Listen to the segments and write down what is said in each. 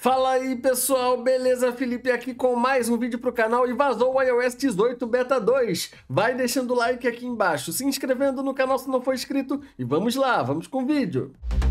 Fala aí pessoal, beleza? Felipe aqui com mais um vídeo pro canal e vazou o iOS 18 Beta 2. Vai deixando o like aqui embaixo, se inscrevendo no canal se não for inscrito e vamos lá, vamos com o vídeo. Música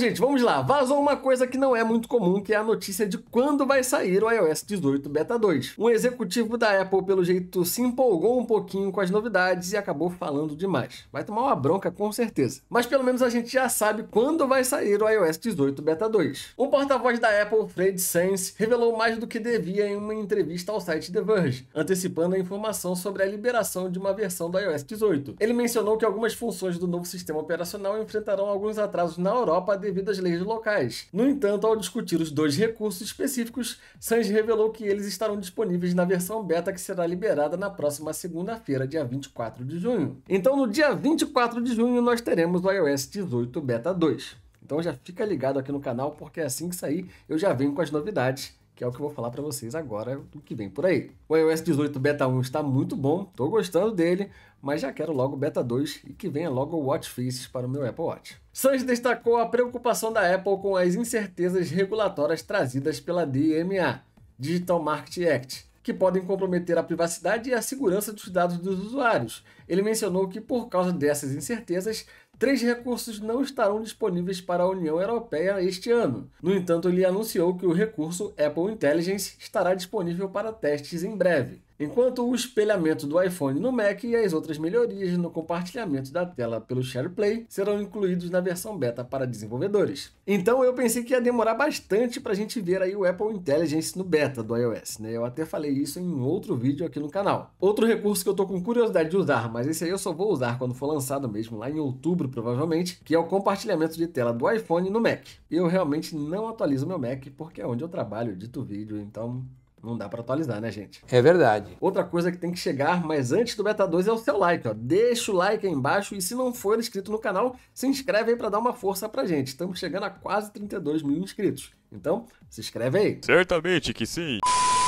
Bom, gente, vamos lá. Vazou uma coisa que não é muito comum, que é a notícia de quando vai sair o iOS 18 Beta 2. Um executivo da Apple, pelo jeito, se empolgou um pouquinho com as novidades e acabou falando demais. Vai tomar uma bronca com certeza. Mas pelo menos a gente já sabe quando vai sair o iOS 18 Beta 2. Um porta-voz da Apple, Fred Sands, revelou mais do que devia em uma entrevista ao site The Verge, antecipando a informação sobre a liberação de uma versão do iOS 18. Ele mencionou que algumas funções do novo sistema operacional enfrentarão alguns atrasos na Europa devido às leis locais. No entanto, ao discutir os dois recursos específicos, Sanji revelou que eles estarão disponíveis na versão beta que será liberada na próxima segunda-feira, dia 24 de junho. Então, no dia 24 de junho, nós teremos o iOS 18 Beta 2. Então já fica ligado aqui no canal, porque assim que sair eu já venho com as novidades que é o que eu vou falar para vocês agora o que vem por aí. O iOS 18 Beta 1 está muito bom, estou gostando dele, mas já quero logo Beta 2 e que venha logo o Watch Faces para o meu Apple Watch. Sanji destacou a preocupação da Apple com as incertezas regulatórias trazidas pela DMA, Digital Market Act, que podem comprometer a privacidade e a segurança dos dados dos usuários. Ele mencionou que por causa dessas incertezas, Três recursos não estarão disponíveis para a União Europeia este ano. No entanto, ele anunciou que o recurso Apple Intelligence estará disponível para testes em breve. Enquanto o espelhamento do iPhone no Mac e as outras melhorias no compartilhamento da tela pelo SharePlay serão incluídos na versão beta para desenvolvedores. Então eu pensei que ia demorar bastante para a gente ver aí o Apple Intelligence no beta do iOS, né? Eu até falei isso em outro vídeo aqui no canal. Outro recurso que eu tô com curiosidade de usar, mas esse aí eu só vou usar quando for lançado mesmo, lá em outubro provavelmente, que é o compartilhamento de tela do iPhone no Mac. Eu realmente não atualizo meu Mac porque é onde eu trabalho, dito vídeo, então não dá para atualizar, né, gente? É verdade. Outra coisa que tem que chegar, mas antes do Beta 2 é o seu like, ó. Deixa o like aí embaixo e se não for inscrito no canal, se inscreve aí para dar uma força pra gente. Estamos chegando a quase 32 mil inscritos. Então, se inscreve aí. Certamente que sim.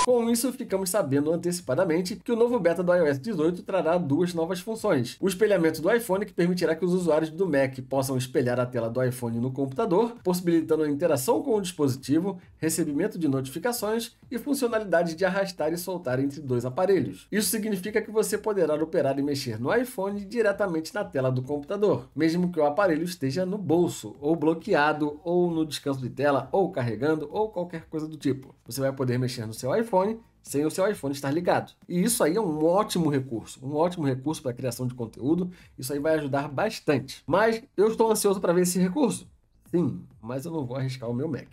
Com isso, ficamos sabendo antecipadamente que o novo beta do iOS 18 trará duas novas funções. O espelhamento do iPhone, que permitirá que os usuários do Mac possam espelhar a tela do iPhone no computador, possibilitando a interação com o dispositivo, recebimento de notificações e funcionalidade de arrastar e soltar entre dois aparelhos. Isso significa que você poderá operar e mexer no iPhone diretamente na tela do computador, mesmo que o aparelho esteja no bolso, ou bloqueado, ou no descanso de tela, ou carregando, ou qualquer coisa do tipo. Você vai poder mexer no seu iPhone sem o seu iPhone estar ligado. E isso aí é um ótimo recurso, um ótimo recurso para criação de conteúdo. Isso aí vai ajudar bastante. Mas eu estou ansioso para ver esse recurso. Sim, mas eu não vou arriscar o meu Mac.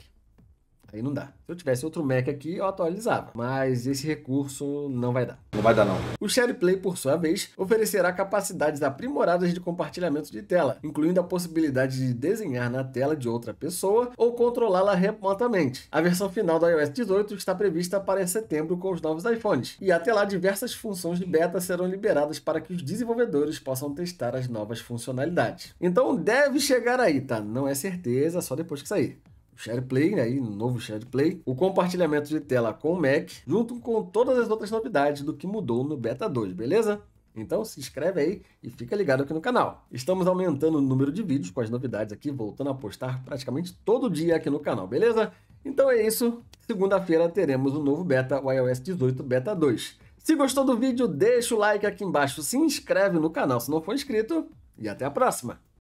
Aí não dá. Se eu tivesse outro Mac aqui, eu atualizava. Mas esse recurso não vai dar. Não vai dar, não. O SharePlay, por sua vez, oferecerá capacidades aprimoradas de compartilhamento de tela, incluindo a possibilidade de desenhar na tela de outra pessoa ou controlá-la remotamente. A versão final do iOS 18 está prevista para setembro com os novos iPhones, e até lá diversas funções de beta serão liberadas para que os desenvolvedores possam testar as novas funcionalidades. Então deve chegar aí, tá? Não é certeza, só depois que sair. SharePlay, né, aí, novo SharePlay, o compartilhamento de tela com o Mac, junto com todas as outras novidades do que mudou no Beta 2, beleza? Então se inscreve aí e fica ligado aqui no canal. Estamos aumentando o número de vídeos com as novidades aqui, voltando a postar praticamente todo dia aqui no canal, beleza? Então é isso. Segunda-feira teremos o um novo beta, o iOS 18 Beta 2. Se gostou do vídeo, deixa o like aqui embaixo, se inscreve no canal se não for inscrito e até a próxima!